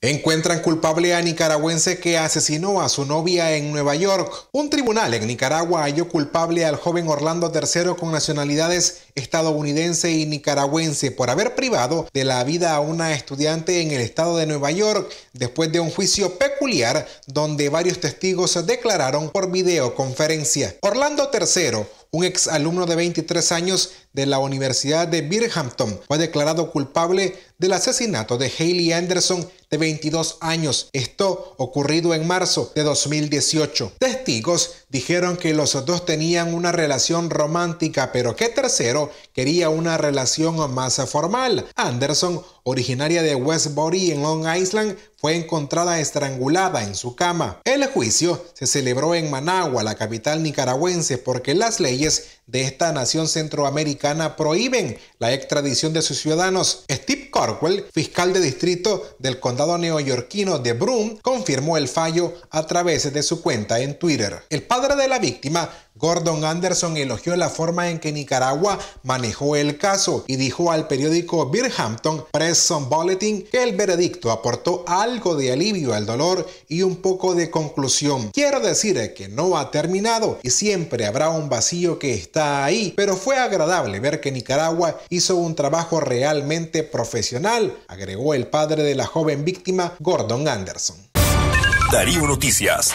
Encuentran culpable a nicaragüense que asesinó a su novia en Nueva York. Un tribunal en Nicaragua halló culpable al joven Orlando III con nacionalidades estadounidense y nicaragüense por haber privado de la vida a una estudiante en el estado de Nueva York después de un juicio peculiar donde varios testigos se declararon por videoconferencia. Orlando III un ex alumno de 23 años de la Universidad de Birmingham fue declarado culpable del asesinato de Haley Anderson de 22 años. Esto ocurrido en marzo de 2018. Testigos dijeron que los dos tenían una relación romántica, pero que tercero quería una relación más formal. Anderson, originaria de Westbury en Long Island, fue encontrada estrangulada en su cama. El juicio se celebró en Managua, la capital nicaragüense, porque las leyes de esta nación centroamericana prohíben la extradición de sus ciudadanos. Parkwell, fiscal de distrito del condado neoyorquino de Broome, confirmó el fallo a través de su cuenta en Twitter. El padre de la víctima Gordon Anderson elogió la forma en que Nicaragua manejó el caso y dijo al periódico Birhampton Press on Bulletin que el veredicto aportó algo de alivio al dolor y un poco de conclusión. Quiero decir que no ha terminado y siempre habrá un vacío que está ahí, pero fue agradable ver que Nicaragua hizo un trabajo realmente profesional, agregó el padre de la joven víctima, Gordon Anderson. Darío Noticias.